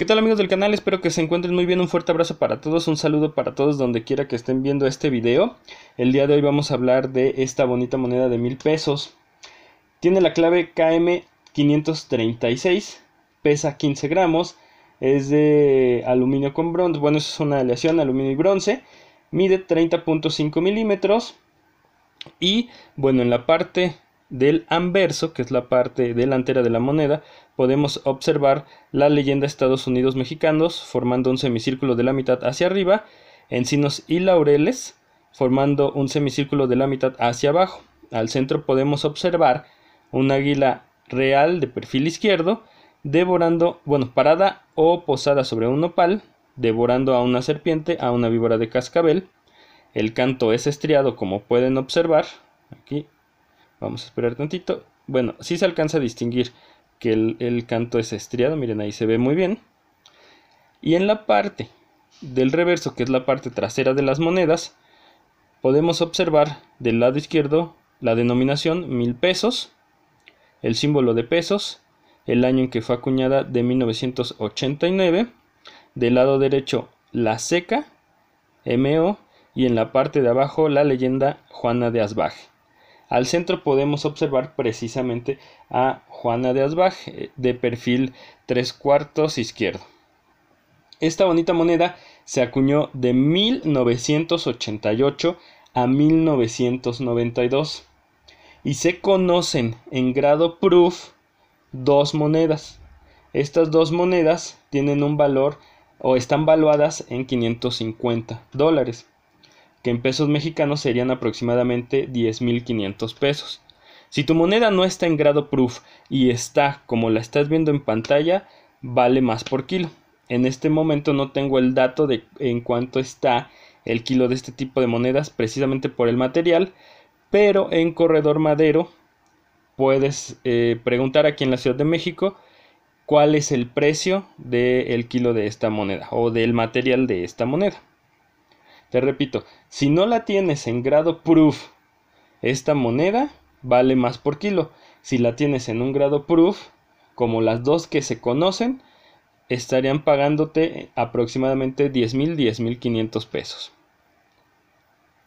¿Qué tal amigos del canal? Espero que se encuentren muy bien, un fuerte abrazo para todos, un saludo para todos donde quiera que estén viendo este video. El día de hoy vamos a hablar de esta bonita moneda de mil pesos. Tiene la clave KM536, pesa 15 gramos, es de aluminio con bronce, bueno eso es una aleación, aluminio y bronce, mide 30.5 milímetros y bueno en la parte del anverso, que es la parte delantera de la moneda, podemos observar la leyenda Estados Unidos mexicanos formando un semicírculo de la mitad hacia arriba, encinos y laureles formando un semicírculo de la mitad hacia abajo. Al centro podemos observar un águila real de perfil izquierdo devorando, bueno, parada o posada sobre un nopal, devorando a una serpiente, a una víbora de cascabel. El canto es estriado como pueden observar. Aquí Vamos a esperar tantito. Bueno, sí se alcanza a distinguir que el, canto es estriado. Miren, ahí se ve muy bien. Y en la parte del reverso, que es la parte trasera de las monedas, podemos observar del lado izquierdo la denominación mil pesos, el símbolo de pesos, el año en que fue acuñada de 1989, del lado derecho la seca, MO, y en la parte de abajo la leyenda Juana de Asbaje. Al centro podemos observar precisamente a Juana de Asbach eh, de perfil tres cuartos izquierdo. Esta bonita moneda se acuñó de 1988 a 1992 y se conocen en grado proof dos monedas. Estas dos monedas tienen un valor o están valuadas en 550 dólares que en pesos mexicanos serían aproximadamente 10.500 pesos. Si tu moneda no está en grado proof y está como la estás viendo en pantalla, vale más por kilo. En este momento no tengo el dato de en cuánto está el kilo de este tipo de monedas precisamente por el material, pero en Corredor Madero puedes eh, preguntar aquí en la Ciudad de México cuál es el precio del kilo de esta moneda o del material de esta moneda. Te repito, si no la tienes en grado proof, esta moneda vale más por kilo. Si la tienes en un grado proof, como las dos que se conocen, estarían pagándote aproximadamente 10 mil, 10 mil 500 pesos.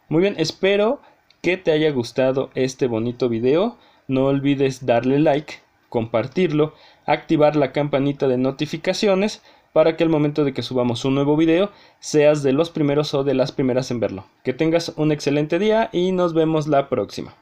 Muy bien, espero que te haya gustado este bonito video. No olvides darle like, compartirlo, activar la campanita de notificaciones para que al momento de que subamos un nuevo video seas de los primeros o de las primeras en verlo. Que tengas un excelente día y nos vemos la próxima.